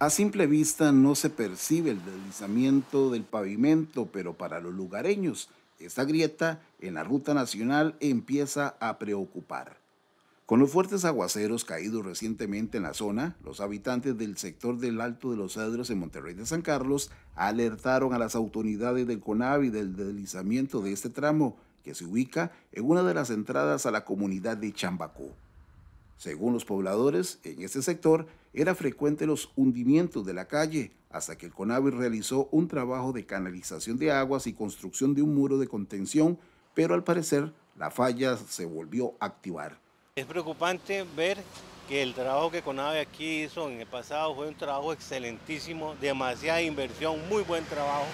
A simple vista no se percibe el deslizamiento del pavimento, pero para los lugareños, esta grieta en la ruta nacional empieza a preocupar. Con los fuertes aguaceros caídos recientemente en la zona, los habitantes del sector del Alto de los Cedros en Monterrey de San Carlos alertaron a las autoridades del CONAVI del deslizamiento de este tramo, que se ubica en una de las entradas a la comunidad de Chambacú. Según los pobladores, en este sector era frecuente los hundimientos de la calle, hasta que el CONAVE realizó un trabajo de canalización de aguas y construcción de un muro de contención, pero al parecer la falla se volvió a activar. Es preocupante ver que el trabajo que CONAVE aquí hizo en el pasado fue un trabajo excelentísimo, demasiada inversión, muy buen trabajo,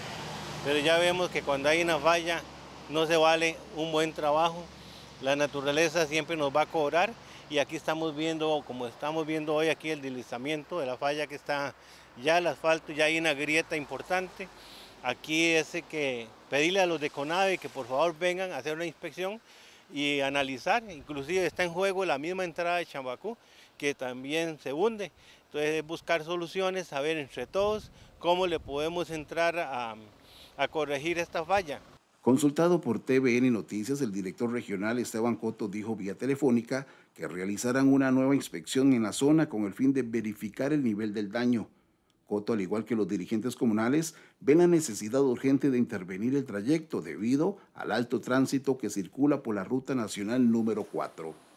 pero ya vemos que cuando hay una falla no se vale un buen trabajo, la naturaleza siempre nos va a cobrar y aquí estamos viendo, como estamos viendo hoy aquí el deslizamiento de la falla que está ya el asfalto, ya hay una grieta importante. Aquí es que pedirle a los de CONAVE que por favor vengan a hacer una inspección y analizar, inclusive está en juego la misma entrada de Chambacú que también se hunde. Entonces es buscar soluciones, saber entre todos cómo le podemos entrar a corregir esta falla. Consultado por TVN Noticias, el director regional Esteban Coto dijo vía telefónica que realizarán una nueva inspección en la zona con el fin de verificar el nivel del daño. Coto, al igual que los dirigentes comunales, ven la necesidad urgente de intervenir el trayecto debido al alto tránsito que circula por la Ruta Nacional número 4.